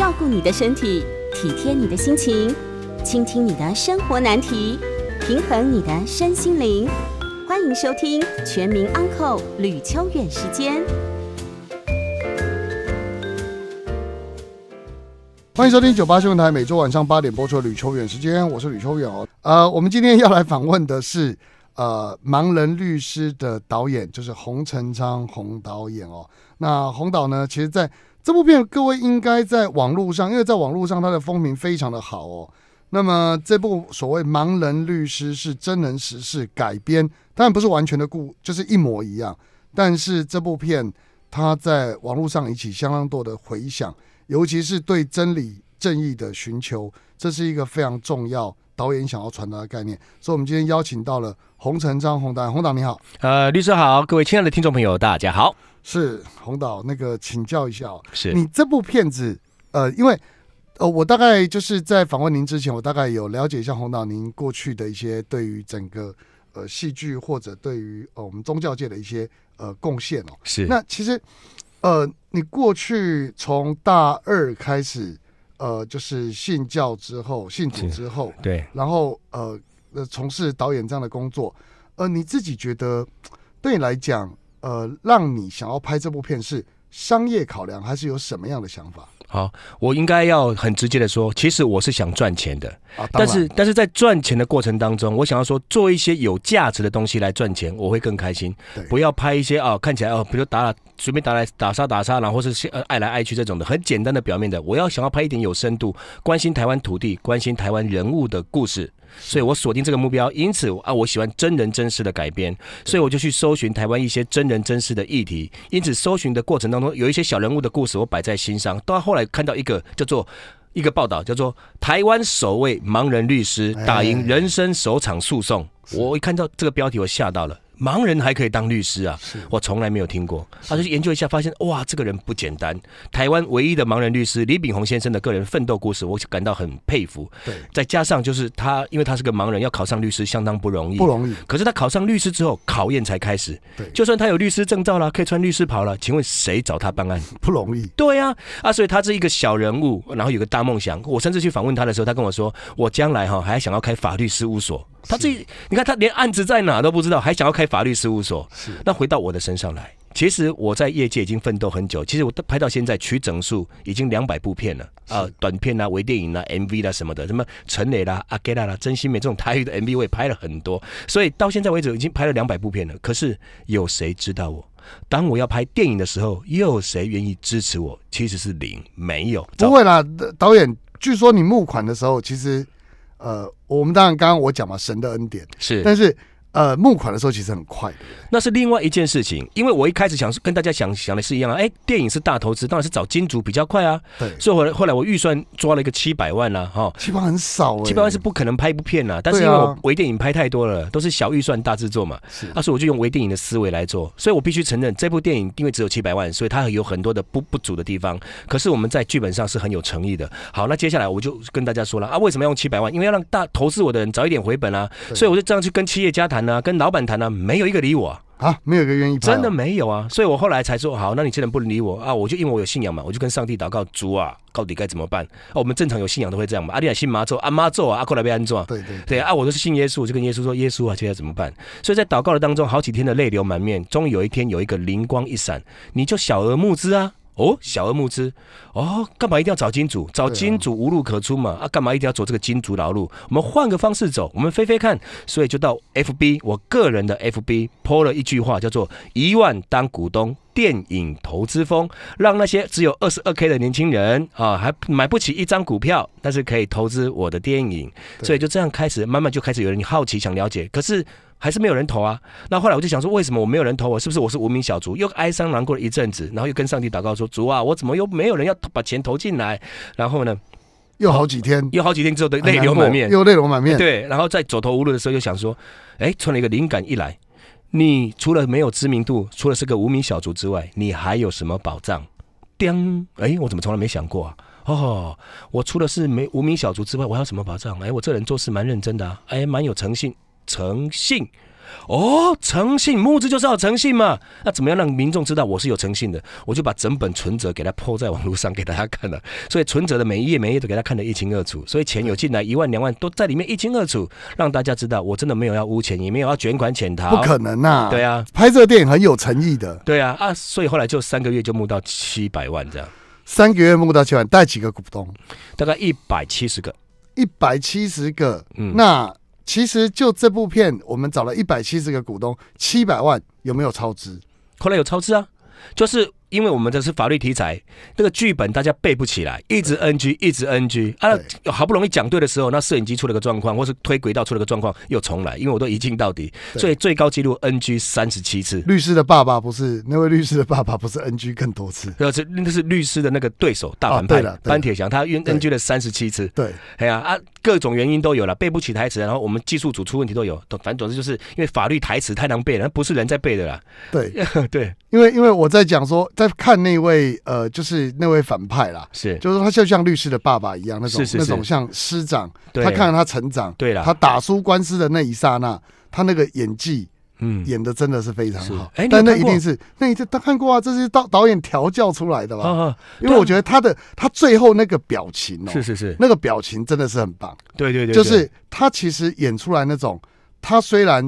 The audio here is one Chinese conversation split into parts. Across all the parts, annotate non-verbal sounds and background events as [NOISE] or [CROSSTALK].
照顾你的身体，体贴你的心情，倾听你的生活难题，平衡你的身心灵。欢迎收听《全民安扣吕秋远时间》。欢迎收听九八新闻台每周晚上八点播出的吕秋远时间，我是吕秋远哦。呃，我们今天要来访问的是呃盲人律师的导演，就是洪成昌洪导演哦。那洪导呢，其实，在这部片各位应该在网络上，因为在网络上它的风评非常的好哦。那么这部所谓盲人律师是真人实事改编，当然不是完全的故，就是一模一样。但是这部片它在网络上引起相当多的回响，尤其是对真理正义的寻求，这是一个非常重要导演想要传达的概念。所以，我们今天邀请到了洪成章、洪导、洪导，你好。呃，律师好，各位亲爱的听众朋友，大家好。是洪导，那个请教一下哦，是你这部片子，呃，因为呃，我大概就是在访问您之前，我大概有了解一下洪导您过去的一些对于整个呃戏剧或者对于呃我们宗教界的一些呃贡献哦。是那其实呃，你过去从大二开始呃，就是信教之后信主之后，对，然后呃呃从事导演这样的工作，呃，你自己觉得对你来讲？呃，让你想要拍这部片是商业考量，还是有什么样的想法？好，我应该要很直接的说，其实我是想赚钱的，但是但是在赚钱的过程当中，我想要说做一些有价值的东西来赚钱，我会更开心。不要拍一些啊看起来哦，比如打随便打来打杀打杀，然后是爱来爱去这种的，很简单的表面的。我要想要拍一点有深度，关心台湾土地、关心台湾人物的故事。所以我锁定这个目标，因此啊，我喜欢真人真事的改编，所以我就去搜寻台湾一些真人真事的议题。因此，搜寻的过程当中，有一些小人物的故事，我摆在心上。到后来看到一个叫做一个报道，叫做“台湾首位盲人律师打赢人生首场诉讼”，我一看到这个标题，我吓到了。盲人还可以当律师啊！我从来没有听过。他就去研究一下，发现哇，这个人不简单。台湾唯一的盲人律师李秉宏先生的个人奋斗故事，我感到很佩服。对，再加上就是他，因为他是个盲人，要考上律师相当不容易。不容易。可是他考上律师之后，考验才开始。对。就算他有律师证照了，可以穿律师袍了，请问谁找他办案？不容易。对呀，啊，所以他是一个小人物，然后有个大梦想。我甚至去访问他的时候，他跟我说：“我将来哈还想要开法律事务所。”他自己，你看他连案子在哪都不知道，还想要开。法律事务所。是。那回到我的身上来，其实我在业界已经奋斗很久。其实我拍到现在取整数已经两百部片了啊，短片啊、微电影啊、MV 啦什么的，什么陈磊啦、阿盖娜啦、真心美这种台语的 [LAUGHS] MV 我也拍了很多。所以到现在为止已经拍了两百部片了。可是有谁知道我？当我要拍电影的时候，又有谁愿意支持我？其实是零，没有。不会啦，导演。据说你募款的时候，其实呃，我们当然刚刚我讲嘛，神的恩典是，但是。呃，募款的时候其实很快，那是另外一件事情。因为我一开始想跟大家想想的是一样啊，哎，电影是大投资，当然是找金主比较快啊。对。所以后来后来我预算抓了一个七百万啦，哈，七万很少，七百万是不可能拍一部片啦、啊。但是因为我微电影拍太多了，都是小预算大制作嘛。是。所以我就用微电影的思维来做，所以我必须承认，这部电影因为只有七百万，所以它有很多的不不足的地方。可是我们在剧本上是很有诚意的。好，那接下来我就跟大家说了啊，为什么要用七百万？因为要让大投资我的人早一点回本啊。所以我就这样去跟企业家谈。啊，跟老板谈呢，没有一个理我啊，没有一个愿意，真的没有啊，所以我后来才说好，那你既然不理我啊，我就因为我有信仰嘛，我就跟上帝祷告，主啊，到底该怎么办？哦，我们正常有信仰都会这样嘛，阿利亚信妈咒，阿妈咒啊，阿过来被安装，对对对啊，我就是信耶稣，就跟耶稣说，耶稣啊，接下来怎么办？所以在祷告的当中，好几天的泪流满面，终于有一天有一个灵光一闪，你就小而目之啊。哦，小额募资哦，干嘛一定要找金主？找金主无路可出嘛？啊，干嘛一定要走这个金主老路？我们换个方式走，我们飞飞看。所以就到 FB，我个人的 FB 泼了一句话，叫做“一万当股东，电影投资风”，让那些只有二十二 K 的年轻人啊，还买不起一张股票，但是可以投资我的电影。所以就这样开始，慢慢就开始有人好奇想了解。可是。还是没有人投啊！那后来我就想说，为什么我没有人投？我是不是我是无名小卒？又哀伤难过了一阵子，然后又跟上帝祷告说：“主啊，我怎么又没有人要把钱投进来？”然后呢，又好几天，又好几天之后，的泪流满面，又泪流满面。对，然后在走投无路的时候，又想说：“哎，突然一个灵感一来，你除了没有知名度，除了是个无名小卒之外，你还有什么保障？”“叮！”哎，我怎么从来没想过？啊？哦，我除了是没无名小卒之外，我还有什么保障？哎，我这人做事蛮认真的啊，哎，蛮有诚信。诚信哦，诚信募资就是要诚信嘛。那怎么样让民众知道我是有诚信的？我就把整本存折给他铺在网络上给大家看了，所以存折的每一页每一页都给他看得一清二楚。所以钱有进来一万两万都在里面一清二楚，让大家知道我真的没有要污钱，也没有要卷款潜逃，不可能呐。对啊，拍这个电影很有诚意的。对啊啊，所以后来就三个月就募到七百万这样，三个月募到七万，带几个股东，大概一百七十个，一百七十个，嗯，那。其实就这部片，我们找了一百七十个股东，七百万有没有超支？后来有超支啊，就是。因为我们这是法律题材，这个剧本大家背不起来，一直 NG，一直 NG。啊，好不容易讲对的时候，那摄影机出了个状况，或是推轨道出了个状况，又重来。因为我都一镜到底，所以最高纪录 NG 三十七次。律师的爸爸不是那位律师的爸爸，不是 NG 更多次。那是那是律师的那个对手大反派，班铁翔，他 NG 了三十七次。对，哎呀啊，各种原因都有了，背不起台词，然后我们技术组出问题都有。反正总之就是因为法律台词太难背了，不是人在背的啦。对 [LAUGHS] 对，因为因为我在讲说。在看那位呃，就是那位反派啦，是，就是他就像律师的爸爸一样，那种那种像师长，他看到他成长，对了，他打输官司的那一刹那，他那个演技，嗯，演的真的是非常好。但那一定是那一次他看过啊，这是导导演调教出来的吧？因为我觉得他的他最后那个表情，是是是，那个表情真的是很棒。对对对，就是他其实演出来那种，他虽然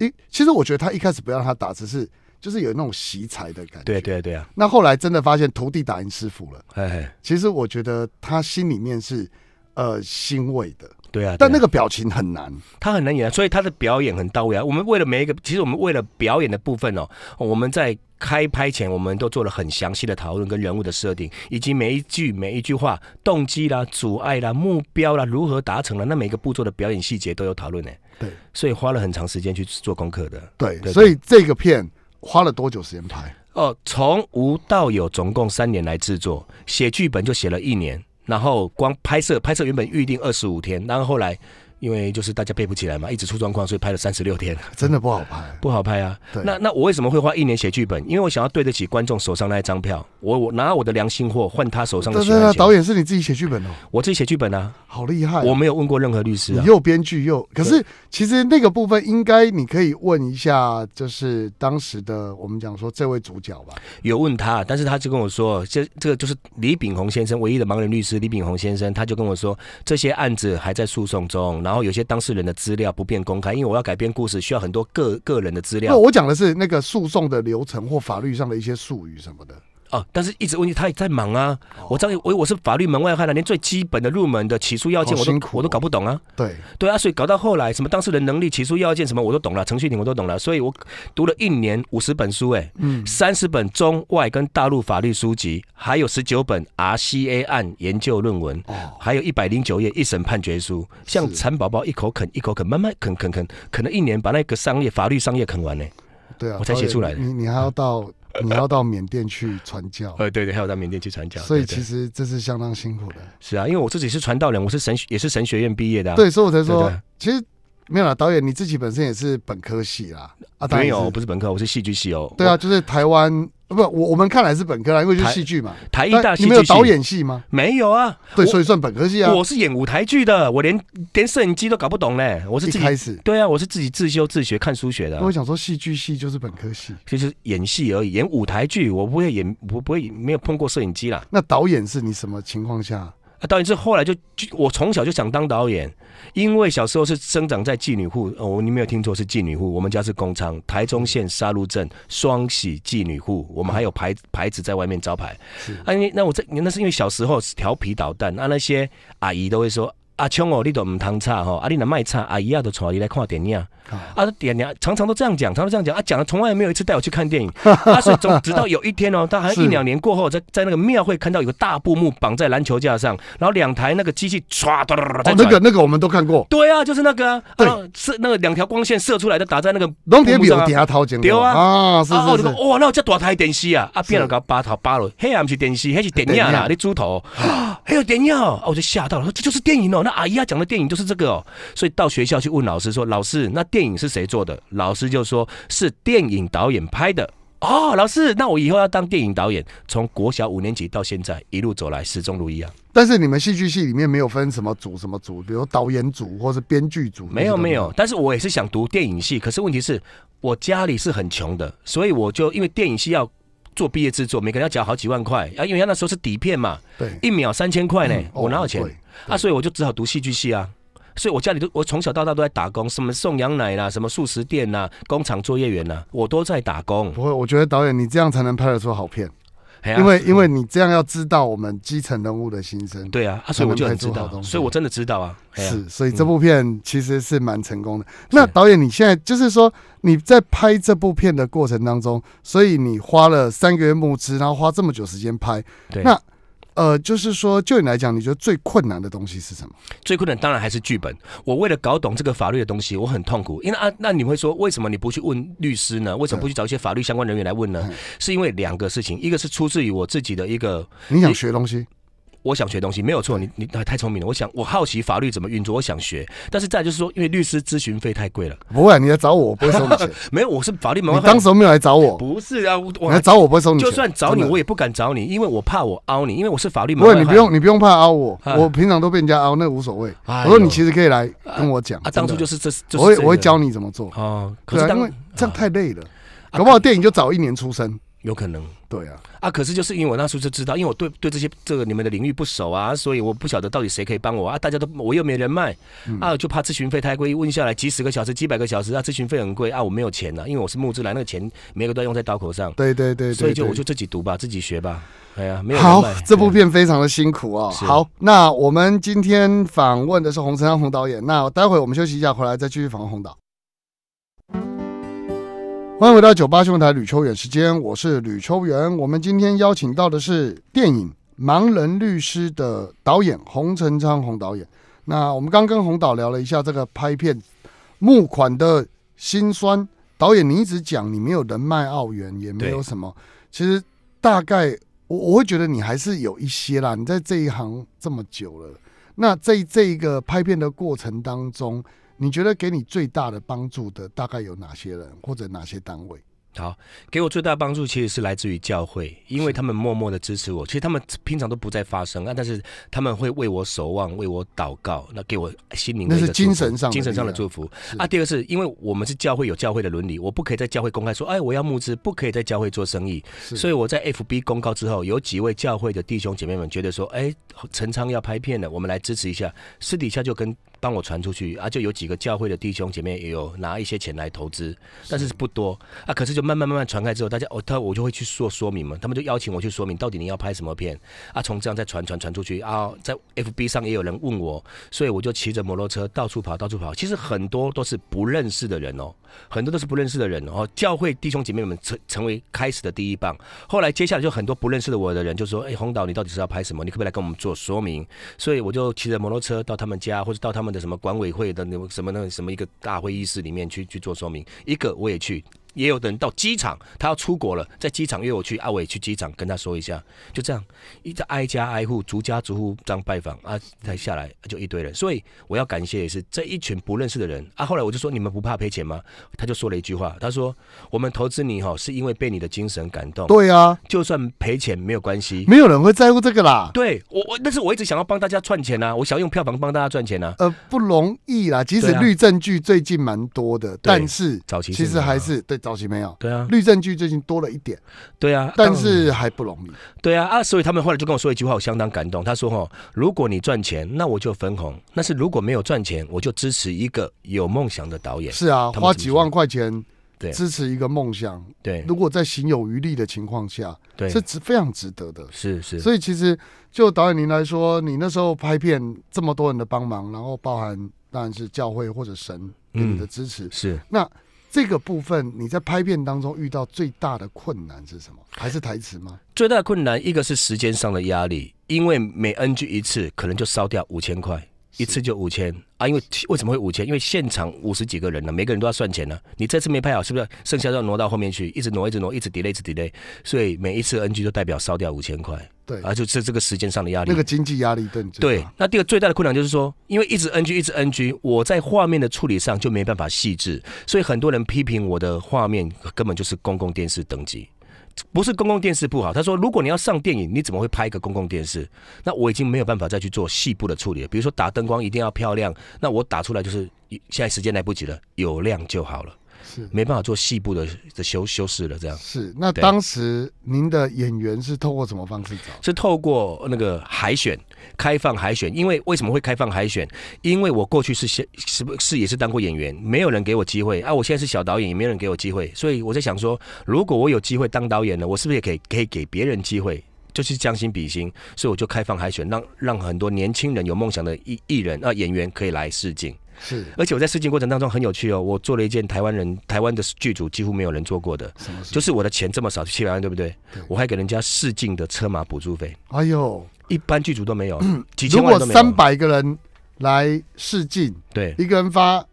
一其实我觉得他一开始不让他打，只是。就是有那种惜才的感觉。对对对啊！那后来真的发现徒弟打赢师傅了。哎，其实我觉得他心里面是呃欣慰的。对啊，但那个表情很难，他很难演，所以他的表演很到位。啊。我们为了每一个，其实我们为了表演的部分哦，我们在开拍前我们都做了很详细的讨论，跟人物的设定，以及每一句每一句话动机啦、阻碍啦、目标啦、如何达成了，那每一个步骤的表演细节都有讨论呢。对，所以花了很长时间去做功课的。对，所以这个片。花了多久时间拍？哦，从无到有，总共三年来制作，写剧本就写了一年，然后光拍摄，拍摄原本预定二十五天，然后后来。因为就是大家背不起来嘛，一直出状况，所以拍了三十六天，[LAUGHS] 真的不好拍，不好拍啊。对，那那我为什么会花一年写剧本？因为我想要对得起观众手上那一张票，我我拿我的良心货换他手上。对对对，导演是你自己写剧本哦，我自己写剧本啊，好厉害！我没有问过任何律师啊，又编剧又可是其实那个部分应该你可以问一下，就是当时的我们讲说这位主角吧，有问他，但是他就跟我说，这这个就是李炳宏先生唯一的盲人律师李炳宏先生，他就跟我说这些案子还在诉讼中，然后。然后有些当事人的资料不便公开，因为我要改编故事，需要很多个个人的资料。那我讲的是那个诉讼的流程或法律上的一些术语什么的。哦，但是一直问题，他也在忙啊。我这我我是法律门外汉了，连最基本的入门的起诉要件我都我都搞不懂啊。对对啊，所以搞到后来，什么当事人能力、起诉要件什么我都懂了，程序庭我都懂了。所以我读了一年五十本书，哎，三十本中外跟大陆法律书籍，还有十九本 RCA 案研究论文，还有一百零九页一审判决书，像蚕宝宝一口啃一口啃，慢慢啃啃啃，啃了一年把那个商业法律商业啃完呢。对啊，我才写出来的。你你还要到。[LAUGHS] 你要到缅甸去传教，呃，对对，还要到缅甸去传教，所以其实这是相当辛苦的。是啊，因为我自己是传道人，我是神也是神学院毕业的啊。对，所以我才说，其实。没有啊，导演你自己本身也是本科系啦，啊，没有，不是本科，我是戏剧系哦。对啊，就是台湾，不，我我们看来是本科啦，因为就戏剧嘛，台艺大戏剧系吗？没有啊，对，所以算本科系啊。我是演舞台剧的，我连连摄影机都搞不懂嘞。我是自己开始，对啊，我是自己自修自学看书学的。我想说戏剧系就是本科系，其实演戏而已，演舞台剧，我不会演，我不会没有碰过摄影机啦。那导演是你什么情况下？啊，导演是后来就就我从小就想当导演，因为小时候是生长在妓女户，哦，你没有听错是妓女户，我们家是工厂，台中县沙鹿镇双喜妓女户，我们还有牌牌子在外面招牌。啊，你那我这那是因为小时候调皮捣蛋，那那些阿姨都会说阿琼哦，你都唔通插哦，啊你若卖插，阿姨啊都带你来看电影。啊，点娘常常都这样讲，常常这样讲。啊，讲了从来没有一次带我去看电影。[LAUGHS] 啊，所以总直到有一天哦，他好像一两年过后，在在那个庙会看到有个大布幕绑在篮球架上，然后两台那个机器唰唰唰唰唰。那个那个我们都看过。对啊，就是那个啊，射那个两条光线射出来的，打在那个。龙别人有下头镜头。对啊，啊是是是。哇，那有这大台电视啊？啊，变了个八头，八了。嘿，啊不是电视，那是电影啦，你猪头。还 [LAUGHS] 有电影哦，我就吓到了。这就是电影哦。那阿姨啊讲的电影就是这个哦。所以到学校去问老师说，老师，那电。电影是谁做的？老师就说：“是电影导演拍的。”哦，老师，那我以后要当电影导演。从国小五年级到现在一路走来，始终如一啊。但是你们戏剧系里面没有分什么组什么组，比如导演组或是编剧组，没有没有。但是我也是想读电影系，可是问题是我家里是很穷的，所以我就因为电影系要做毕业制作，每个人要交好几万块啊，因为他那时候是底片嘛，对，一秒三千块呢，我哪有钱啊？所以我就只好读戏剧系啊。所以，我家里都我从小到大都在打工，什么送羊奶啦，什么素食店呐，工厂作业员呐，我都在打工。不会，我觉得导演你这样才能拍得出好片，因为因为你这样要知道我们基层人物的心声。对啊，所以我就知道，所以我真的知道啊。是，所以这部片其实是蛮成功的。那导演你现在就是说你在拍这部片的过程当中，所以你花了三个月募资，然后花这么久时间拍，那。呃，就是说，就你来讲，你觉得最困难的东西是什么？最困难当然还是剧本。我为了搞懂这个法律的东西，我很痛苦。因为啊，那你会说，为什么你不去问律师呢？为什么不去找一些法律相关人员来问呢？是因为两个事情，一个是出自于我自己的一个你想学东西。我想学东西，没有错。你你太聪明了。我想，我好奇法律怎么运作，我想学。但是再就是说，因为律师咨询费太贵了。不会，你来找我我不会收你钱。[LAUGHS] 没有，我是法律门。当时没有来找我。不是啊，我来找我不会收你钱。就算找你，我也不敢找你，因为我怕我凹你，因为我是法律门。不会，你不用，你不用怕凹我。我平常都被人家凹，那无所谓。我说你其实可以来跟我讲。啊，当初就是这，就是。我会我会教你怎么做啊。可是因为这样太累了，搞不好？电影就早一年出生。有可能，对啊，啊，可是就是因为我那时候就知道，因为我对对这些这个你们的领域不熟啊，所以我不晓得到底谁可以帮我啊，大家都我又没人脉，啊，就怕咨询费太贵，问下来几十个小时、几百个小时啊，咨询费很贵啊，我没有钱呐，因为我是募资来，那个钱每个都要用在刀口上，对对对，所以就我就自己读吧，自己学吧，哎呀，没有。好，这部片非常的辛苦哦。好，那我们今天访问的是洪承盛洪导演，那待会我们休息一下回来再继续访问洪导。欢迎回到九八新闻台吕秋远时间，我是吕秋远。我们今天邀请到的是电影《盲人律师》的导演洪成昌洪导演。那我们刚跟洪导聊了一下这个拍片募款的辛酸。导演，你一直讲你没有人脉奥元，也没有什么。其实大概我我会觉得你还是有一些啦。你在这一行这么久了，那在这一个拍片的过程当中。你觉得给你最大的帮助的大概有哪些人或者哪些单位？好，给我最大帮助其实是来自于教会，因为他们默默的支持我。其实他们平常都不再发声啊，但是他们会为我守望，为我祷告，那给我心灵那是精神上精神上的祝福。啊，第二个是因为我们是教会，有教会的伦理，我不可以在教会公开说，哎，我要募资，不可以在教会做生意。所以我在 FB 公告之后，有几位教会的弟兄姐妹们觉得说，哎，陈昌要拍片了，我们来支持一下，私底下就跟。帮我传出去啊！就有几个教会的弟兄姐妹也有拿一些钱来投资，但是不多啊。可是就慢慢慢慢传开之后，大家哦，他我就会去做说明嘛。他们就邀请我去说明到底你要拍什么片啊。从这样再传传传出去啊，在 FB 上也有人问我，所以我就骑着摩托车到处跑，到处跑。其实很多都是不认识的人哦，很多都是不认识的人哦。教会弟兄姐妹们成成为开始的第一棒，后来接下来就很多不认识的我的人就说：“哎，洪导你到底是要拍什么？你可不可以来跟我们做说明？”所以我就骑着摩托车到他们家或者到他们。的什么管委会的什么那个什么一个大会议室里面去去做说明，一个我也去。也有的人到机场，他要出国了，在机场约我去阿伟去机场跟他说一下，就这样，一直挨家挨户逐家逐户这样拜访啊，才下来就一堆人。所以我要感谢的是这一群不认识的人啊。后来我就说你们不怕赔钱吗？他就说了一句话，他说我们投资你哈是因为被你的精神感动。对啊，就算赔钱没有关系，没有人会在乎这个啦。对我我，但是我一直想要帮大家赚钱啊，我想用票房帮大家赚钱啊。呃，不容易啦，即使绿证剧最近蛮多的，但是早期其实还是对早。消息没有对啊，律政剧最近多了一点，对啊，但是还不容易，对啊啊，所以他们后来就跟我说一句话，我相当感动。他说：“哈，如果你赚钱，那我就分红；，但是如果没有赚钱，我就支持一个有梦想的导演。”是啊，花几万块钱对支持一个梦想，对。如果在行有余力的情况下，对，这值非常值得的，是是。所以其实就导演您来说，你那时候拍片，这么多人的帮忙，然后包含当然是教会或者神给你的支持，是那。这个部分你在拍片当中遇到最大的困难是什么？还是台词吗？最大困难一个是时间上的压力，因为每 NG 一次可能就烧掉五千块，一次就五千。啊，因为为什么会五千？因为现场五十几个人呢，每个人都要算钱呢。你这次没拍好，是不是剩下要挪到后面去？一直挪，一直挪，一直 delay，一直 delay。所以每一次 NG 就代表烧掉五千块。对，啊，就这这个时间上的压力，那个经济压力更对，那第二个最大的困难就是说，因为一直 NG，一直 NG，我在画面的处理上就没办法细致，所以很多人批评我的画面根本就是公共电视等级。不是公共电视不好，他说，如果你要上电影，你怎么会拍一个公共电视？那我已经没有办法再去做细部的处理了。比如说打灯光一定要漂亮，那我打出来就是，现在时间来不及了，有亮就好了。是没办法做细部的的修修饰了，这样是那当时您的演员是透过什么方式走？是透过那个海选，开放海选。因为为什么会开放海选？因为我过去是先是不是也是当过演员，没有人给我机会啊。我现在是小导演，也没有人给我机会，所以我在想说，如果我有机会当导演呢，我是不是也可以可以给别人机会，就是将心比心，所以我就开放海选，让让很多年轻人有梦想的艺艺人啊演员可以来试镜。是，而且我在试镜过程当中很有趣哦，我做了一件台湾人、台湾的剧组几乎没有人做过的，就是我的钱这么少，七百万对不对？我还给人家试镜的车马补助费，哎呦，一般剧组都没有，几千万都没有。如果三百个人来试镜，对，一个人发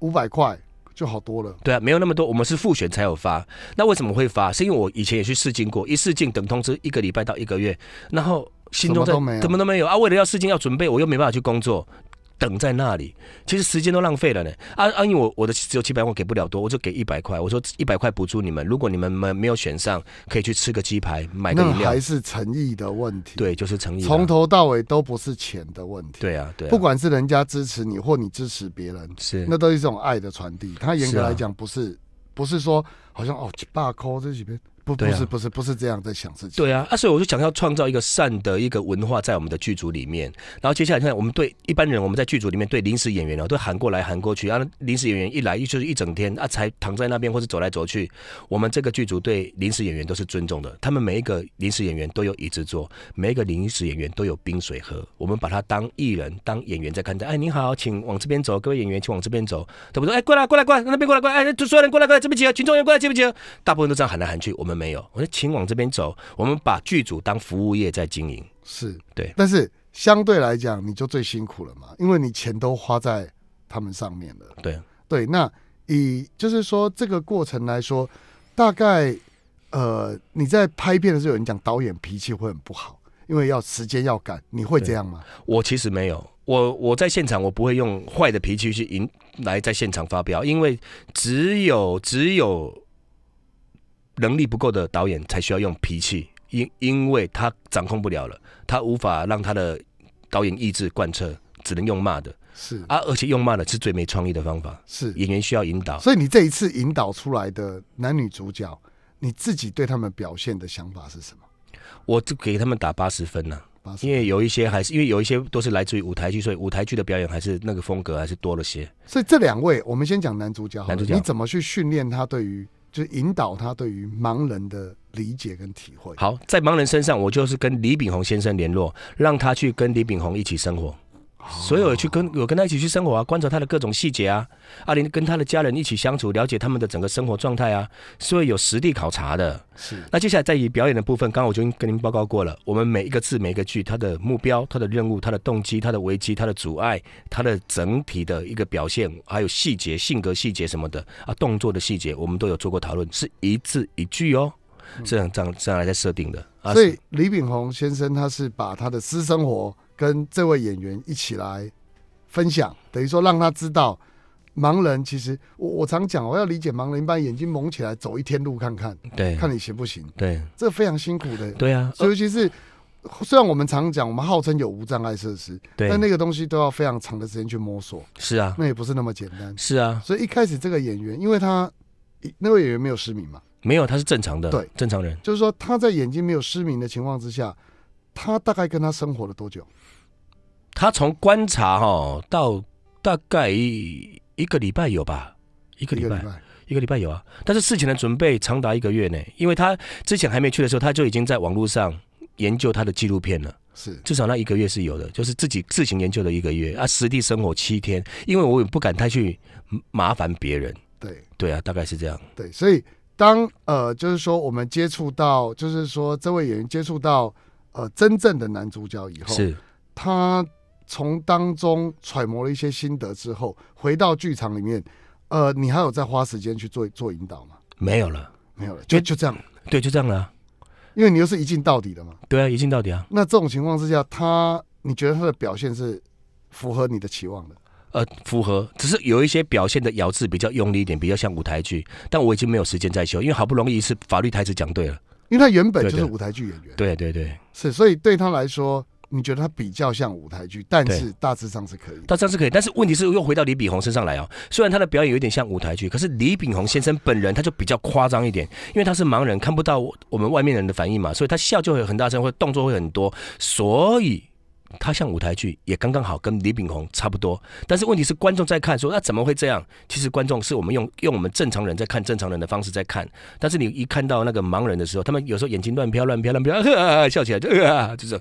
五百块就好多了。对啊，没有那么多，我们是复选才有发。那为什么会发？是因为我以前也去试镜过，一试镜等通知一个礼拜到一个月，然后心中在什么都没有啊，为了要试镜要准备，我又没办法去工作。等在那里，其实时间都浪费了呢。啊，因为我我的只有七百块，给不了多，我就给一百块。我说一百块补助你们，如果你们没没有选上，可以去吃个鸡排，买个饮料。还是诚意的问题。对，就是诚意。从头到尾都不是钱的问题。对啊，对，不管是人家支持你，或你支持别人，是那都是一种爱的传递。他严格来讲不是，不是说好像哦，几把扣这几边。不不是不是不是这样在想自己。对啊，啊所以我就想要创造一个善的一个文化在我们的剧组里面。然后接下来你看，我们对一般人，我们在剧组里面对临时演员哦，都喊过来喊过去。啊，临时演员一来，一就是一整天啊，才躺在那边或者走来走去。我们这个剧组对临时演员都是尊重的，他们每一个临时演员都有椅子坐，每一个临时演员都有冰水喝。我们把他当艺人当演员在看待。哎，你好，请往这边走，各位演员请往这边走。他们说，哎，过来过来过来，那边过来过来。哎，所有人过来过来，这边集合，群众演员过来集合。大部分都这样喊来喊去，我们。没有，我说请往这边走。我们把剧组当服务业在经营，是对。但是相对来讲，你就最辛苦了嘛，因为你钱都花在他们上面了。对对，那以就是说，这个过程来说，大概呃，你在拍片的时候，有人讲导演脾气会很不好，因为要时间要赶，你会这样吗？我其实没有，我我在现场我不会用坏的脾气去引来在现场发飙，因为只有只有。能力不够的导演才需要用脾气，因因为他掌控不了了，他无法让他的导演意志贯彻，只能用骂的，是啊，而且用骂的是最没创意的方法。是演员需要引导，所以你这一次引导出来的男女主角，你自己对他们表现的想法是什么？我就给他们打八十分呢，因为有一些还是因为有一些都是来自于舞台剧，所以舞台剧的表演还是那个风格还是多了些。所以这两位，我们先讲男主角，男主角你怎么去训练他对于？就引导他对于盲人的理解跟体会。好，在盲人身上，我就是跟李炳宏先生联络，让他去跟李炳宏一起生活。所以我去跟我跟他一起去生活啊，观察他的各种细节啊。阿玲跟他的家人一起相处，了解他们的整个生活状态啊。所以有实地考察的。是。那接下来在以表演的部分，刚刚我就跟您报告过了，我们每一个字、每一个句，它的目标、它的任务、它的动机、它的危机、它的阻碍、它的整体的一个表现，还有细节、性格细节什么的啊，动作的细节，我们都有做过讨论，是一字一句哦，这样这样这样来在设定的。所以李炳宏先生他是把他的私生活。跟这位演员一起来分享，等于说让他知道，盲人其实我我常讲，我要理解盲人，把眼睛蒙起来走一天路看看，对，看你行不行？对，这非常辛苦的。对啊，尤其是虽然我们常讲，我们号称有无障碍设施，但那个东西都要非常长的时间去摸索。是啊，那也不是那么简单。是啊，所以一开始这个演员，因为他那位演员没有失明嘛，没有，他是正常的，对，正常人，就是说他在眼睛没有失明的情况之下，他大概跟他生活了多久？他从观察哈到大概一一个礼拜有吧，一个礼拜一个礼拜有啊。但是事情的准备长达一个月呢，因为他之前还没去的时候，他就已经在网络上研究他的纪录片了。是，至少那一个月是有的，就是自己自行研究了一个月啊。实地生活七天，因为我也不敢太去麻烦别人。对对啊，大概是这样。对，所以当呃，就是说我们接触到，就是说这位演员接触到呃真正的男主角以后，是他。从当中揣摩了一些心得之后，回到剧场里面，呃，你还有在花时间去做做引导吗？没有了，没有了，就就这样。对，就这样了。因为你又是一镜到底的嘛。对啊，一镜到底啊。那这种情况之下，他你觉得他的表现是符合你的期望的？呃，符合，只是有一些表现的咬字比较用力一点，比较像舞台剧。但我已经没有时间再修，因为好不容易一次法律台词讲对了，因为他原本就是舞台剧演员。对对对，是，所以对他来说。你觉得它比较像舞台剧，但是大致上是可以，大致上是可以。但是问题是又回到李炳宏身上来哦。虽然他的表演有点像舞台剧，可是李炳宏先生本人他就比较夸张一点，因为他是盲人，看不到我们外面人的反应嘛，所以他笑就会很大声，会动作会很多，所以他像舞台剧也刚刚好，跟李炳宏差不多。但是问题是观众在看，说那怎么会这样？其实观众是我们用用我们正常人在看正常人的方式在看，但是你一看到那个盲人的时候，他们有时候眼睛乱飘乱飘乱飘，笑起来就、就是。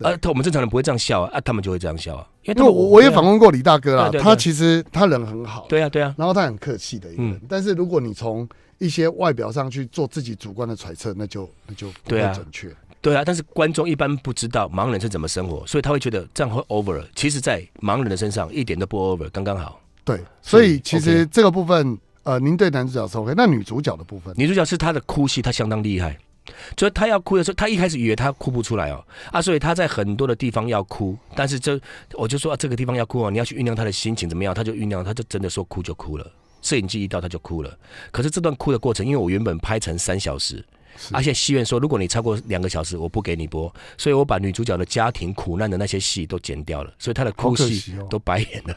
啊，我们正常人不会这样笑啊，啊，他们就会这样笑啊。因为我我也访问过李大哥啦，他其实他人很好，对啊对啊，然后他很客气的一个人。但是如果你从一些外表上去做自己主观的揣测，那就那就不太准确。对啊，但是观众一般不知道盲人是怎么生活，所以他会觉得这样会 over 了。其实，在盲人的身上一点都不 over，刚刚好。对，所以其实这个部分，呃，您对男主角是 OK，那女主角的部分，女主角是她的哭戏，她相当厉害。所以她要哭的时候，她一开始以为她哭不出来哦，啊，所以她在很多的地方要哭，但是这我就说这个地方要哭哦，你要去酝酿她的心情怎么样？她就酝酿，她就真的说哭就哭了。摄影机一到，她就哭了。可是这段哭的过程，因为我原本拍成三小时，而且戏院说如果你超过两个小时，我不给你播，所以我把女主角的家庭苦难的那些戏都剪掉了，所以她的哭戏都白演了，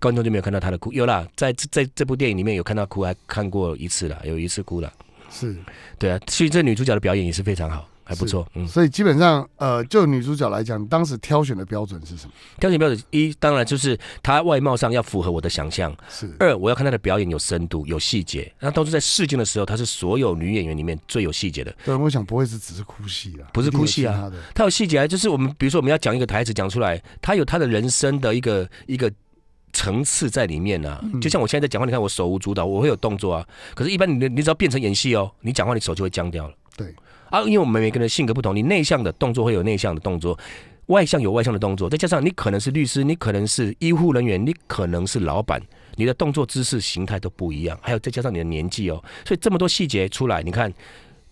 观众就没有看到她的哭。有啦，在在这部电影里面有看到哭，还看过一次了，有一次哭了。是，对啊，其实这女主角的表演也是非常好，还不错。嗯，所以基本上，呃，就女主角来讲，当时挑选的标准是什么？挑选标准一，当然就是她外貌上要符合我的想象；是二，我要看她的表演有深度、有细节。那当初在试镜的时候，她是所有女演员里面最有细节的。对，我想不会是只是哭戏啊，不是哭戏啊，她有细节啊，就是我们比如说我们要讲一个台词讲出来，她有她的人生的一个一个。层次在里面呢，就像我现在在讲话，你看我手舞足蹈，我会有动作啊。可是，一般你，你只要变成演戏哦，你讲话你手就会僵掉了。对啊，因为我们每个人性格不同，你内向的动作会有内向的动作，外向有外向的动作，再加上你可能是律师，你可能是医护人员，你可能是老板，你的动作姿势形态都不一样。还有再加上你的年纪哦，所以这么多细节出来，你看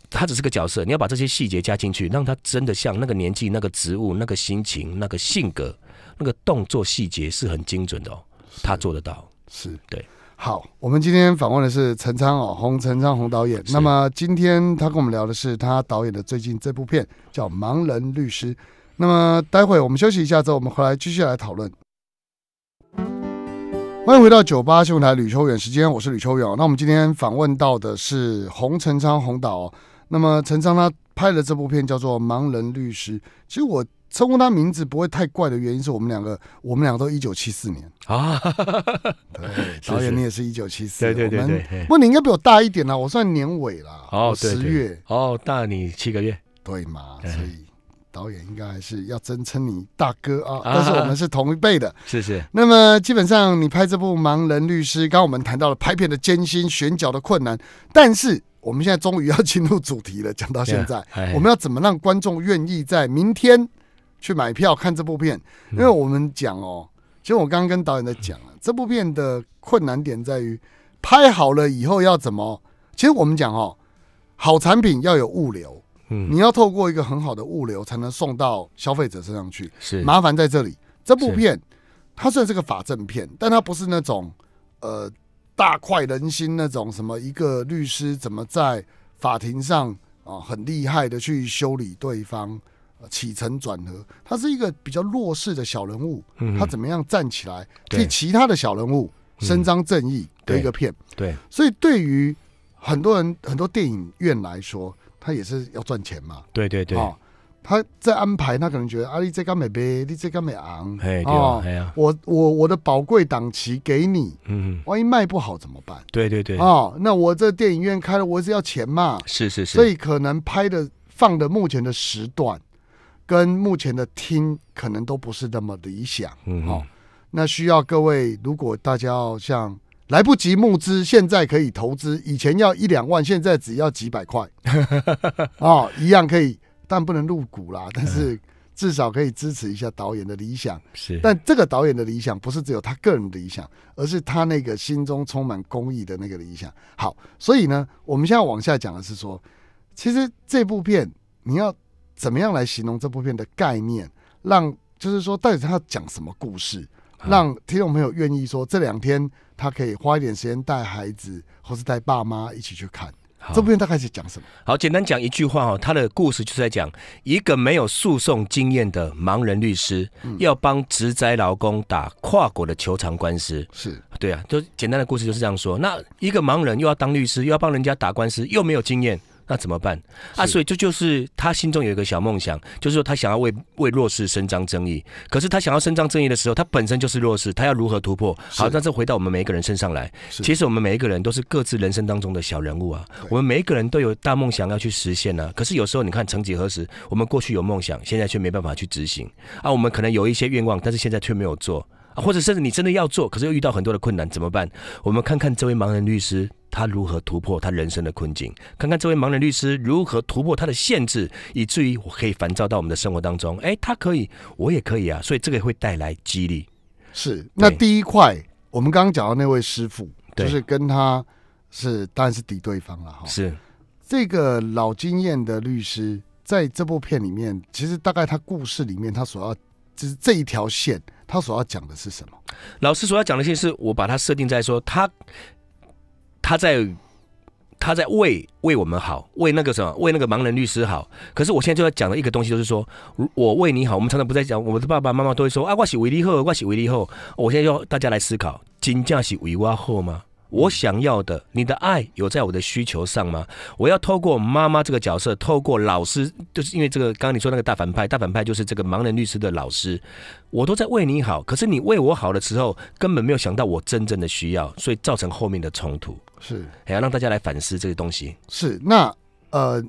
他只是个角色，你要把这些细节加进去，让他真的像那个年纪、那个职务、那个心情、那个性格、那个动作细节是很精准的哦。他做得到，是对。好，我们今天访问的是陈昌哦，洪陈昌洪导演。那么今天他跟我们聊的是他导演的最近这部片，叫《盲人律师》。那么待会我们休息一下之后，我们回来继续来讨论。欢迎回到九八新闻台，吕秋远，时间我是吕秋远。那我们今天访问到的是洪陈昌洪导。那么陈昌他拍的这部片叫做《盲人律师》，其实我。称呼他名字不会太怪的原因是我们两个，我们两个都一九七四年啊，对，[LAUGHS] 导演你也是一九七四，对对对对，不过你应该比我大一点啦，我算年尾啦，十月，哦，大你七个月，对嘛，所以导演应该还是要尊称你大哥啊，但是我们是同一辈的，谢谢。那么基本上你拍这部《盲人律师》，刚刚我们谈到了拍片的艰辛、选角的困难，但是我们现在终于要进入主题了，讲到现在，我们要怎么让观众愿意在明天？去买票看这部片，因为我们讲哦，其实我刚刚跟导演在讲了，这部片的困难点在于拍好了以后要怎么？其实我们讲哦，好产品要有物流，嗯，你要透过一个很好的物流才能送到消费者身上去。是，麻烦在这里。这部片它虽然是个法政片，但它不是那种呃大快人心那种什么一个律师怎么在法庭上啊很厉害的去修理对方。起承转合，他是一个比较弱势的小人物，他怎么样站起来？替其他的小人物伸张正义的一个片。对，所以对于很多人、很多电影院来说，他也是要赚钱嘛。对对对，他在安排，他可能觉得啊，你这干美呗，你这干美昂。哎，对啊，哎呀，我我我的宝贵档期给你，嗯，万一卖不好怎么办？对对对，啊，那我这电影院开了，我是要钱嘛。是是是，所以可能拍的放的目前的时段。跟目前的听可能都不是那么理想，嗯，好，那需要各位，如果大家要像来不及募资，现在可以投资，以前要一两万，现在只要几百块，[LAUGHS] 啊，一样可以，但不能入股啦，但是至少可以支持一下导演的理想。是，但这个导演的理想不是只有他个人的理想，而是他那个心中充满公益的那个理想。好，所以呢，我们现在往下讲的是说，其实这部片你要。怎么样来形容这部片的概念？让就是说，到底他讲什么故事，让听众朋友愿意说这两天他可以花一点时间带孩子或是带爸妈一起去看。这部片大概是讲什么？好，简单讲一句话哦，他的故事就是在讲一个没有诉讼经验的盲人律师，要帮植栽劳工打跨国的求偿官司。是对啊，就简单的故事就是这样说。那一个盲人又要当律师，又要帮人家打官司，又没有经验。那怎么办啊？所以这就是他心中有一个小梦想，就是说他想要为为弱势伸张正义。可是他想要伸张正义的时候，他本身就是弱势，他要如何突破？好，那这回到我们每一个人身上来。其实我们每一个人都是各自人生当中的小人物啊。我们每一个人都有大梦想要去实现呢。可是有时候你看，曾几何时，我们过去有梦想，现在却没办法去执行啊。我们可能有一些愿望，但是现在却没有做啊，或者甚至你真的要做，可是又遇到很多的困难，怎么办？我们看看这位盲人律师。他如何突破他人生的困境？看看这位盲人律师如何突破他的限制，以至于我可以烦躁到我们的生活当中。哎，他可以，我也可以啊。所以这个会带来激励。是那第一块，我们刚刚讲到那位师傅，就是跟他是当然是敌对方了哈。是这个老经验的律师，在这部片里面，其实大概他故事里面他所要就是这一条线，他所要讲的是什么？老师所要讲的线是我把它设定在说他。他在他在为为我们好，为那个什么，为那个盲人律师好。可是我现在就要讲的一个东西，就是说，我为你好。我们常常不在讲，我们的爸爸妈妈都会说啊，我是为你好，我是为你好。我现在要大家来思考，金价是为我好吗？我想要的，你的爱有在我的需求上吗？我要透过妈妈这个角色，透过老师，就是因为这个刚刚你说那个大反派，大反派就是这个盲人律师的老师，我都在为你好，可是你为我好的时候，根本没有想到我真正的需要，所以造成后面的冲突。是，还要让大家来反思这个东西。是，那呃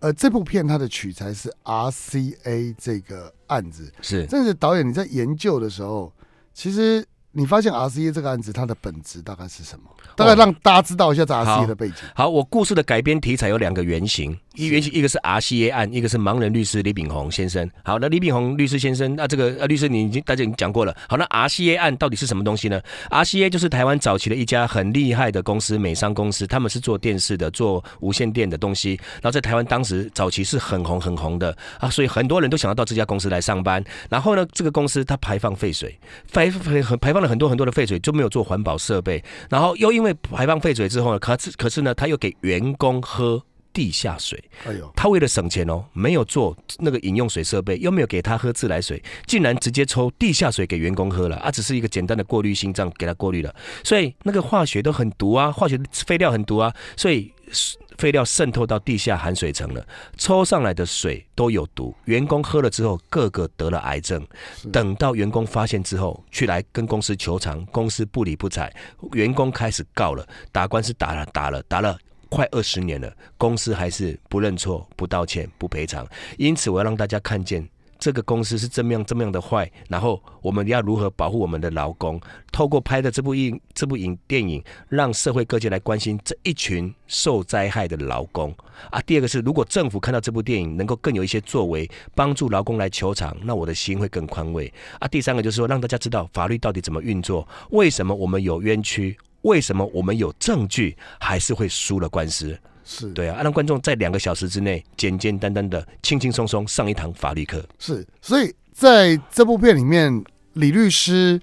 呃，这部片它的取材是 RCA 这个案子。是，这是导演你在研究的时候，其实。你发现 R C a 这个案子，它的本质大概是什么？大概让大家知道一下这 R C a 的背景。好，我故事的改编题材有两个原型。一原型一个是 RCA 案，一个是盲人律师李炳宏先生。好，那李炳宏律师先生，那这个呃律师，你已经大家已经讲过了。好，那 RCA 案到底是什么东西呢？RCA 就是台湾早期的一家很厉害的公司，美商公司，他们是做电视的，做无线电的东西。然后在台湾当时早期是很红很红的啊，所以很多人都想要到这家公司来上班。然后呢，这个公司它排放废水，排排排放了很多很多的废水，就没有做环保设备。然后又因为排放废水之后呢，可是可是呢，他又给员工喝。地下水，他为了省钱哦，没有做那个饮用水设备，又没有给他喝自来水，竟然直接抽地下水给员工喝了啊！只是一个简单的过滤心脏给他过滤了，所以那个化学都很毒啊，化学废料很毒啊，所以废料渗透到地下含水层了，抽上来的水都有毒，员工喝了之后，个个得了癌症。等到员工发现之后，去来跟公司求偿，公司不理不睬，员工开始告了，打官司打了打了打了。快二十年了，公司还是不认错、不道歉、不赔偿，因此我要让大家看见这个公司是怎么样、怎么样的坏。然后我们要如何保护我们的劳工？透过拍的这部影、这部影电影，让社会各界来关心这一群受灾害的劳工啊。第二个是，如果政府看到这部电影，能够更有一些作为，帮助劳工来求偿，那我的心会更宽慰啊。第三个就是说，让大家知道法律到底怎么运作，为什么我们有冤屈。为什么我们有证据还是会输了官司？是对啊，让观众在两个小时之内简简单单的、轻轻松松上一堂法律课。是，所以在这部片里面，李律师，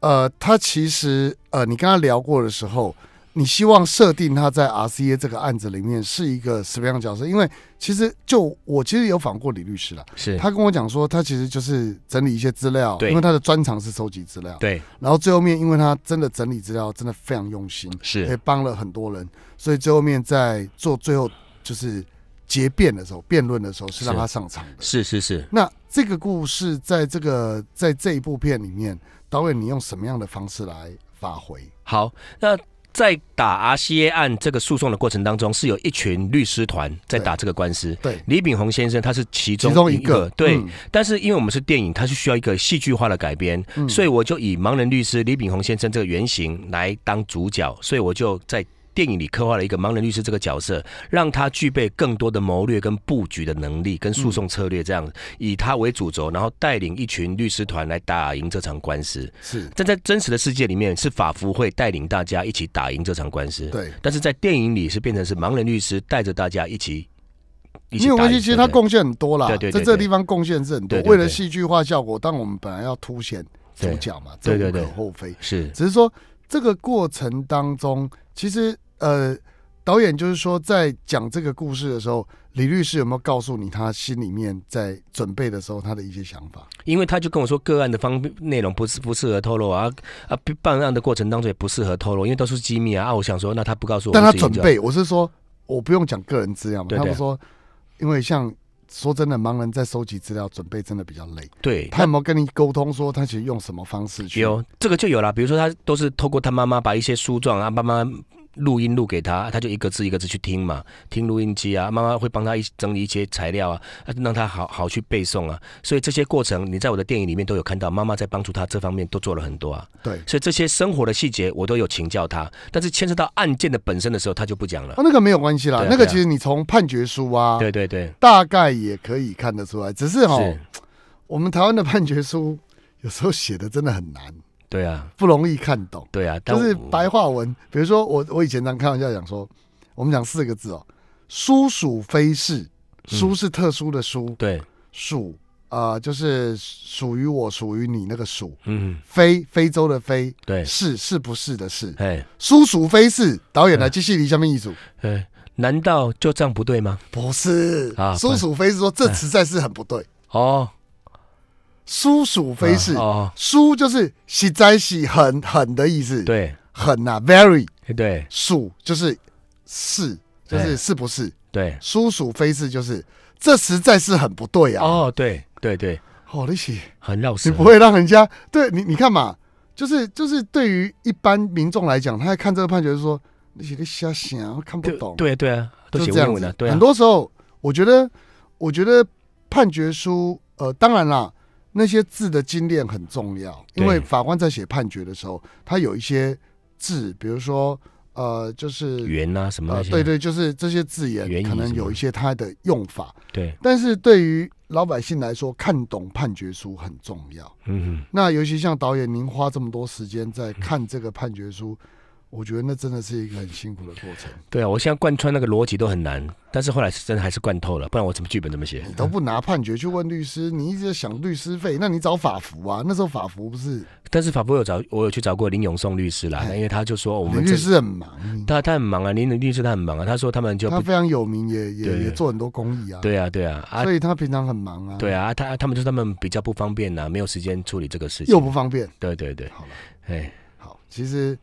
呃，他其实，呃，你跟他聊过的时候。你希望设定他在 RCA 这个案子里面是一个什么样的角色？因为其实就我其实有访过李律师了，是他跟我讲说，他其实就是整理一些资料，因为他的专长是收集资料，对。然后最后面，因为他真的整理资料真的非常用心，是，也帮了很多人，所以最后面在做最后就是结辩的时候，辩论的时候是让他上场的，是是是。那这个故事在这个在这一部片里面，导演你用什么样的方式来发挥？好，那。在打阿西耶案这个诉讼的过程当中，是有一群律师团在打这个官司。对，李炳宏先生他是其中其中一个。对，但是因为我们是电影，它是需要一个戏剧化的改编，所以我就以盲人律师李炳宏先生这个原型来当主角，所以我就在。电影里刻画了一个盲人律师这个角色，让他具备更多的谋略跟布局的能力，跟诉讼策略这样，以他为主轴，然后带领一群律师团来打赢这场官司。是，但在真实的世界里面，是法服会带领大家一起打赢这场官司。对，但是在电影里是变成是盲人律师带着大家一起。没有关系，其实他贡献很多啦，对对对，在这个地方贡献是很多。为了戏剧化效果，但我们本来要凸显主角嘛，这个无可厚非。是，只是说这个过程当中，其实。呃，导演就是说，在讲这个故事的时候，李律师有没有告诉你他心里面在准备的时候他的一些想法？因为他就跟我说，个案的方内容不是不适合透露啊啊！办案的过程当中也不适合透露，因为都是机密啊。啊。我想说，那他不告诉我，但他准备，我是说我不用讲个人资料。嘛，他们说，因为像说真的，盲人在收集资料准备真的比较累。对，他有没有跟你沟通说他其实用什么方式去？有这个就有了，比如说他都是透过他妈妈把一些书状啊，爸妈。录音录给他，他就一个字一个字去听嘛，听录音机啊。妈妈会帮他一整理一些材料啊，让他好好去背诵啊。所以这些过程，你在我的电影里面都有看到，妈妈在帮助他这方面都做了很多啊。对，所以这些生活的细节我都有请教他，但是牵涉到案件的本身的时候，他就不讲了。哦、那个没有关系啦，那个其实你从判决书啊，对对对，大概也可以看得出来。只是哈，我们台湾的判决书有时候写的真的很难。对啊，不容易看懂。对啊，就是白话文。比如说，我我以前常开玩笑讲说，我们讲四个字哦，“叔叔非是”。书是特殊的书，对。属啊，就是属于我，属于你那个属，嗯。非非洲的非，对。是是不是的，是。哎，叔叔非是导演来继续离下面一组。哎，难道就这样不对吗？不是。啊，叔叔非是说这实在是很不对。哦。殊属非是，殊就是实在、是很、很的意思。对，很呐，very。对，鼠就是是，就是是不是？对，叔属非是，就是这实在是很不对啊！哦，对，对对，好的害，很绕。你不会让人家对你，你看嘛，就是就是对于一般民众来讲，他在看这个判决，说那些个瞎写啊，看不懂。对对，啊，都是这样子的。很多时候，我觉得，我觉得判决书，呃，当然啦。那些字的精炼很重要，因为法官在写判决的时候，他有一些字，比如说呃，就是圆啊什么对对，就是这些字眼，可能有一些它的用法。对，但是对于老百姓来说，看懂判决书很重要。嗯哼，那尤其像导演，您花这么多时间在看这个判决书。我觉得那真的是一个很辛苦的过程。对啊，我现在贯穿那个逻辑都很难，但是后来是真的还是贯透了，不然我怎么剧本怎么写？你都不拿判决去问律师，你一直在想律师费，那你找法服啊？那时候法服不是？但是法服有找我有去找过林永颂律师啦，因为他就说我们律师很忙，他他很忙啊，林永律师他很忙啊，他说他们就他非常有名，也也也做很多公益啊。对啊，对啊，所以他平常很忙啊。对啊，他他们说他们比较不方便呐，没有时间处理这个事情，又不方便。对对对，好了，哎，好，其实。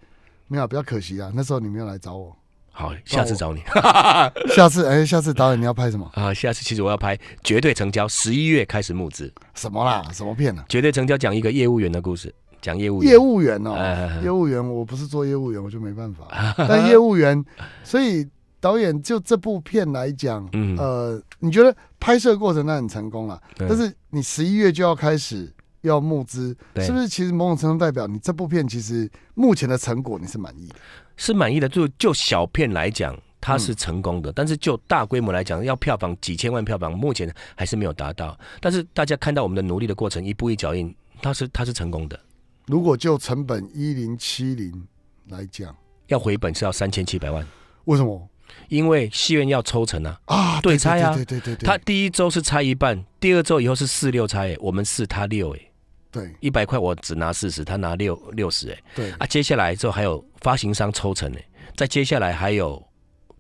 没有，比较可惜啊。那时候你没有来找我。好，下次找你。[LAUGHS] 下次，哎，下次导演你要拍什么啊？下次，其实我要拍《绝对成交》，十一月开始募资。什么啦？什么片呢？《绝对成交》讲一个业务员的故事，讲业务员。业务员哦，业务员，我不是做业务员，我就没办法。[LAUGHS] 但业务员，所以导演就这部片来讲，呃，你觉得拍摄过程那很成功了，但是你十一月就要开始。要募资，是不是？其实某种程度代表你这部片其实目前的成果你是满意的，是满意的。就就小片来讲，它是成功的；但是就大规模来讲，要票房几千万票房，目前还是没有达到。但是大家看到我们的努力的过程，一步一脚印，它是它是成功的。如果就成本一零七零来讲，要回本是要三千七百万。为什么？因为戏院要抽成啊！啊，对拆啊！对对对对，他第一周是拆一半，第二周以后是四六拆，我们四，他六，哎。对，一百块我只拿四十，他拿六六十，哎，对啊，接下来之后还有发行商抽成哎，再接下来还有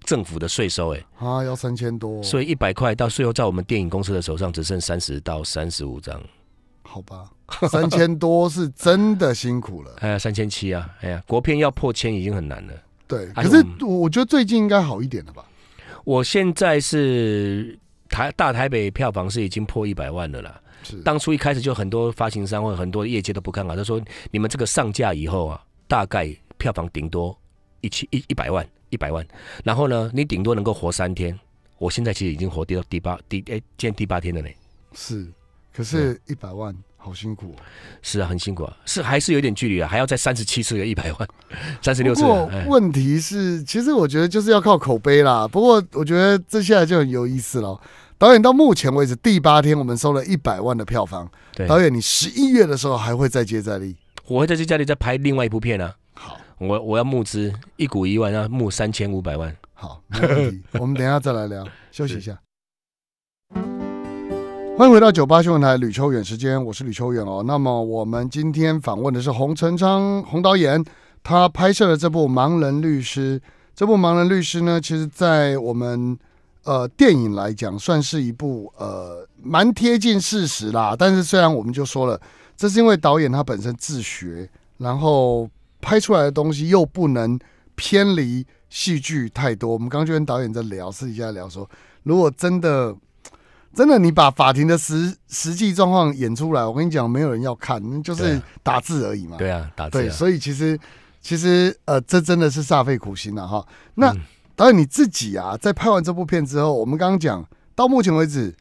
政府的税收哎，啊，要三千多，所以一百块到最后在我们电影公司的手上只剩三十到三十五张，好吧，三千多是真的辛苦了，哎呀，三千七啊，哎呀，国片要破千已经很难了，对，可是我觉得最近应该好一点了吧？我现在是台大台北票房是已经破一百万了啦。当初一开始就很多发行商或很多业界都不看好，他说：“你们这个上架以后啊，大概票房顶多一千一一百万，一百万。然后呢，你顶多能够活三天。我现在其实已经活到第八第哎，今天第八天了呢。是，可是，一百万好辛苦是啊，很辛苦啊，是还是有点距离啊，还要在三十七次的一百万，[LAUGHS] 三十六次。问题是，其实我觉得就是要靠口碑啦。不过我觉得这下就很有意思了。”导演到目前为止第八天，我们收了一百万的票房。导演，你十一月的时候还会再接再厉？我会再接再厉，再拍另外一部片啊。好，我我要募资，一股一万，要募三千五百万。好，[LAUGHS] 我们等一下再来聊，休息一下。欢迎回到九八新闻台吕秋远时间，我是吕秋远哦。那么我们今天访问的是洪成昌洪导演，他拍摄了这部《盲人律师》这部《盲人律师》呢，其实在我们。呃，电影来讲算是一部呃，蛮贴近事实啦。但是虽然我们就说了，这是因为导演他本身自学，然后拍出来的东西又不能偏离戏剧太多。我们刚就跟导演在聊，私底下聊说，如果真的真的你把法庭的实实际状况演出来，我跟你讲，没有人要看，就是打字而已嘛。对啊，打对，所以其实其实呃，这真的是煞费苦心了哈。那。导演你自己啊，在拍完这部片之后，我们刚刚讲到目前为止，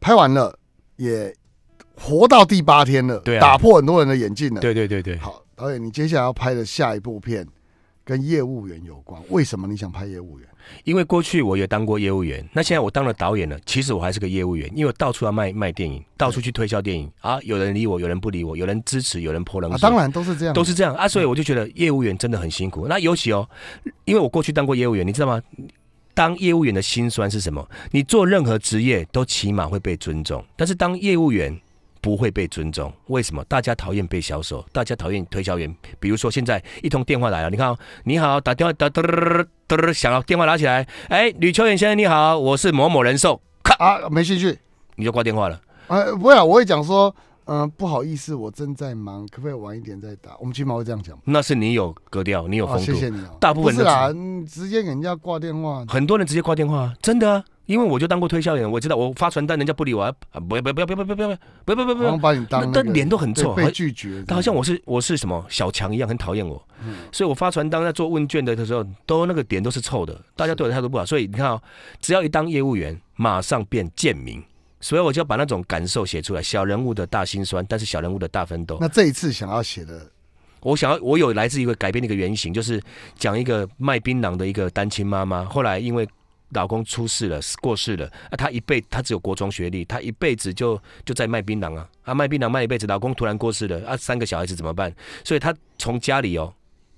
拍完了，也活到第八天了，对，打破很多人的眼镜了，对对对对。好，导演，你接下来要拍的下一部片，跟业务员有关，为什么你想拍业务员？因为过去我也当过业务员，那现在我当了导演了，其实我还是个业务员，因为我到处要卖卖电影，到处去推销电影啊。有人理我，有人不理我，有人支持，有人泼冷水。啊，当然都是这样，都是这样啊。所以我就觉得业务员真的很辛苦。那尤其哦，因为我过去当过业务员，你知道吗？当业务员的心酸是什么？你做任何职业都起码会被尊重，但是当业务员。不会被尊重，为什么？大家讨厌被销售，大家讨厌推销员。比如说，现在一通电话来了，你看，你好，打电话，打哒哒响了，电话拿起来，哎，吕秋远先生你好，我是某某人寿，咔，没兴趣，你就挂电话了。哎，不会，我会讲说。嗯，不好意思，我正在忙，可不可以晚一点再打？我们起码会这样讲那是你有格调，你有风度，谢谢你啊。大部分人不是啦，直接给人家挂电话。很多人直接挂电话真的啊。因为我就当过推销员，我知道我发传单，人家不理我，啊、不不要不要不要不要不要不要不要不要不要。把你当……那脸都很臭，被拒绝。他好像我是我是什么小强一样，很讨厌我。嗯。所以我发传单在做问卷的的时候，都那个点都是臭的，大家对我的态度不好。所以你看哦，只要一当业务员，马上变贱民。所以我就把那种感受写出来，小人物的大心酸，但是小人物的大奋斗。那这一次想要写的，我想要我有来自一个改编的一个原型，就是讲一个卖槟榔的一个单亲妈妈，后来因为老公出事了，过世了，啊，她一辈她只有国中学历，她一辈子就就在卖槟榔啊，啊，卖槟榔卖一辈子，老公突然过世了，啊，三个小孩子怎么办？所以她从家里哦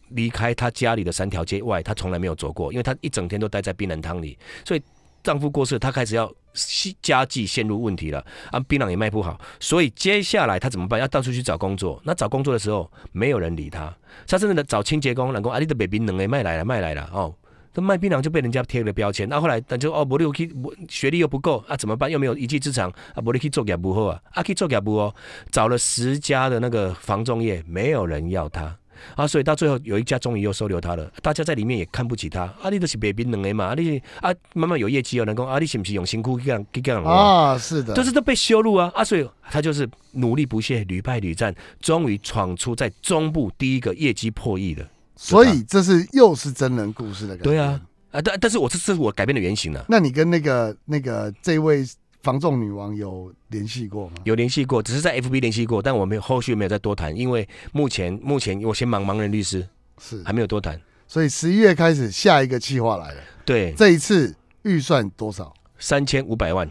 离开她家里的三条街外，她从来没有走过，因为她一整天都待在槟榔汤里，所以。丈夫过世，她开始要家计陷入问题了啊！槟榔也卖不好，所以接下来她怎么办？要到处去找工作。那找工作的时候，没有人理她。她真的找清洁工，老公阿你的北槟榔也卖来了，卖来了哦。她卖槟榔就被人家贴了标签。那后来，那就哦，学历又不够啊，怎么办？又没有一技之长啊，不，你去做业务好啊，啊，去做业务哦。找了十家的那个房中业，没有人要她。啊，所以到最后有一家终于又收留他了。大家在里面也看不起他，阿你都是北冰人诶嘛，阿你啊，慢慢有业绩哦，能讲阿你是不是用心苦去干去干啊？是的，就是都被羞辱啊。啊，所以他就是努力不懈，屡败屡战，终于闯出在中部第一个业绩破亿的。所以这是又是真人故事的，感觉。对啊，啊，但但是我这是我改变的原型啊。那你跟那个那个这位？防重女王有联系过吗？有联系过，只是在 FB 联系过，但我没有后续没有再多谈，因为目前目前我先忙盲人律师是还没有多谈。所以十一月开始下一个计划来了。对，这一次预算多少？三千五百万。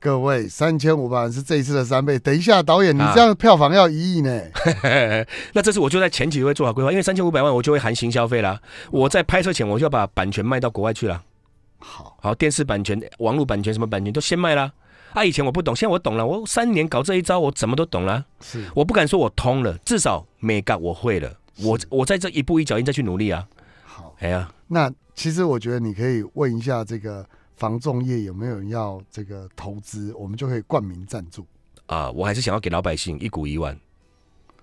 各位，三千五百万是这一次的三倍。等一下，导演，你这样票房要一亿呢？[LAUGHS] 那这次我就在前几个月做好规划，因为三千五百万我就会含行消费啦。我在拍摄前我就要把版权卖到国外去了。好好，电视版权、网络版权什么版权都先卖了。他以前我不懂，现在我懂了。我三年搞这一招，我怎么都懂了。是，我不敢说我通了，至少 mega 我会了。我我在这一步一脚印再去努力啊。好，哎呀，那其实我觉得你可以问一下这个防重业有没有人要这个投资，我们就可以冠名赞助啊。我还是想要给老百姓一股一万，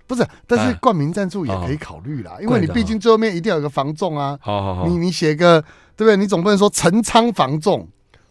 不是？但是冠名赞助也可以考虑啦，因为你毕竟最后面一定要有个防重啊。好，你你写个对不对？你总不能说陈仓防重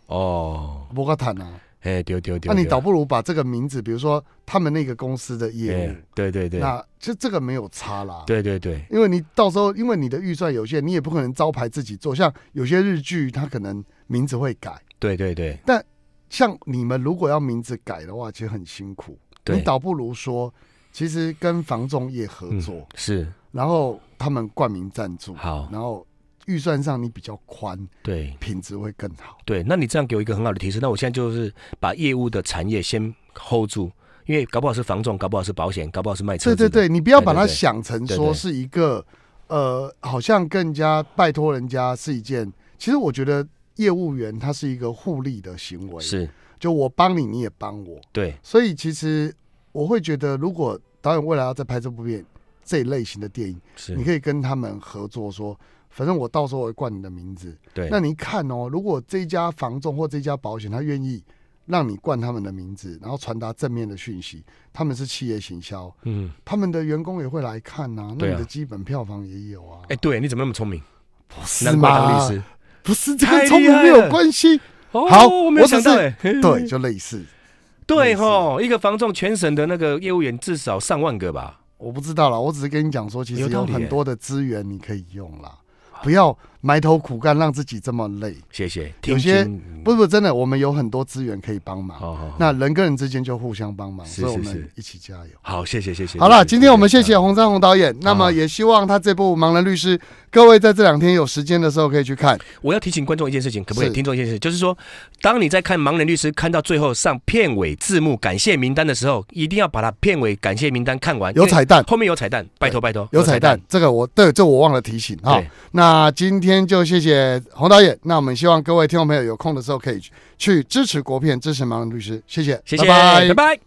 哦，摩卡坦啊。哎，丢丢丢！那你倒不如把这个名字，比如说他们那个公司的业务，对对对，那就这个没有差啦。对对对，因为你到时候因为你的预算有限，你也不可能招牌自己做。像有些日剧，它可能名字会改。对对对。但像你们如果要名字改的话，其实很辛苦。你倒不如说，其实跟房中业合作是，然后他们冠名赞助好，然后。预算上你比较宽，对品质会更好。对，那你这样给我一个很好的提示。那我现在就是把业务的产业先 hold 住，因为搞不好是房仲，搞不好是保险，搞不好是卖车。对对对，你不要把它想成说是一个，呃，好像更加拜托人家是一件。其实我觉得业务员他是一个互利的行为，是就我帮你，你也帮我。对，所以其实我会觉得，如果导演未来要再拍这部片，这类型的电影，你可以跟他们合作说。反正我到时候会冠你的名字。对，那你看哦，如果这家房仲或这家保险，他愿意让你冠他们的名字，然后传达正面的讯息，他们是企业行销，嗯，他们的员工也会来看呐、那你的基本票房也有啊。哎，对你怎么那么聪明？不是吗？律师不是这个聪明没有关系。好，我没想到哎，对，就类似。对吼，一个房仲全省的那个业务员至少上万个吧？我不知道啦，我只是跟你讲说，其实有很多的资源你可以用了。不要。埋头苦干，让自己这么累。谢谢，有些不是真的。我们有很多资源可以帮忙。那人跟人之间就互相帮忙。所以我们一起加油。好，谢谢，谢谢。好了，今天我们谢谢洪山红导演。那么也希望他这部《盲人律师》，各位在这两天有时间的时候可以去看。我要提醒观众一件事情，可不可以？听众一件事，就是说，当你在看《盲人律师》看到最后上片尾字幕感谢名单的时候，一定要把它片尾感谢名单看完。有彩蛋，后面有彩蛋。拜托，拜托，有彩蛋。这个我对这我忘了提醒啊。那今天。天就谢谢洪导演。那我们希望各位听众朋友有空的时候可以去支持国片，支持盲人律师。谢谢，拜拜，拜拜。